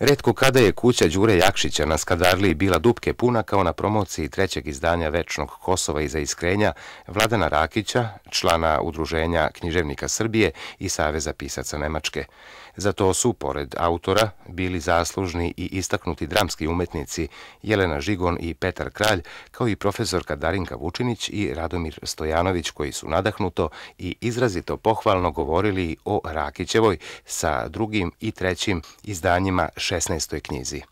Redko kada je kuća Đure Jakšića na Skadarliji bila dupke puna kao na promociji trećeg izdanja Večnog Kosova iza iskrenja Vladana Rakića, člana Udruženja književnika Srbije i Saveza pisaca Nemačke. Za to su, pored autora, bili zaslužni i istaknuti dramski umetnici Jelena Žigon i Petar Kralj, kao i profesorka Darinka Vučinić i Radomir Stojanović, koji su nadahnuto i izrazito pohvalno govorili o Rakićevoj sa drugim i trećim izdanjima 16. knjizi.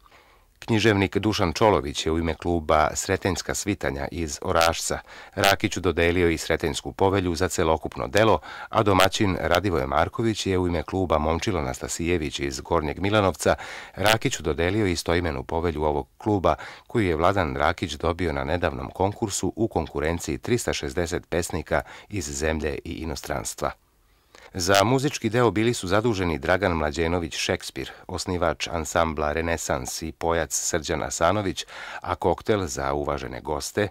Književnik Dušan Čolović je u ime kluba Sretenjska svitanja iz Orašca Rakiću dodelio i Sretenjsku povelju za celokupno delo, a domaćin Radivoje Marković je u ime kluba Momčilo Nastasijević iz Gornjeg Milanovca Rakiću dodelio i stoimenu povelju ovog kluba koju je Vladan Rakić dobio na nedavnom konkursu u konkurenciji 360 pesnika iz zemlje i inostranstva. Za muzički deo bili su zaduženi Dragan Mlađenović Šekspir, osnivač ansambla Renesans i pojac Srđan Asanović, a koktel za uvažene goste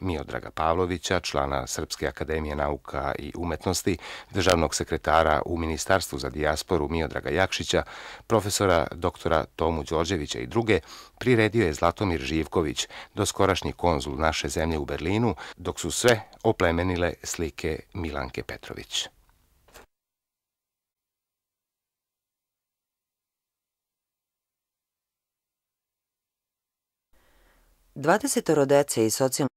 Miodraga Pavlovića, člana Srpske akademije nauka i umetnosti, državnog sekretara u Ministarstvu za dijasporu Miodraga Jakšića, profesora doktora Tomu Đorđevića i druge, priredio je Zlatomir Živković, doskorašnji konzul naše zemlje u Berlinu, dok su sve oplemenile slike Milanke Petrović. 20 dece i socijalno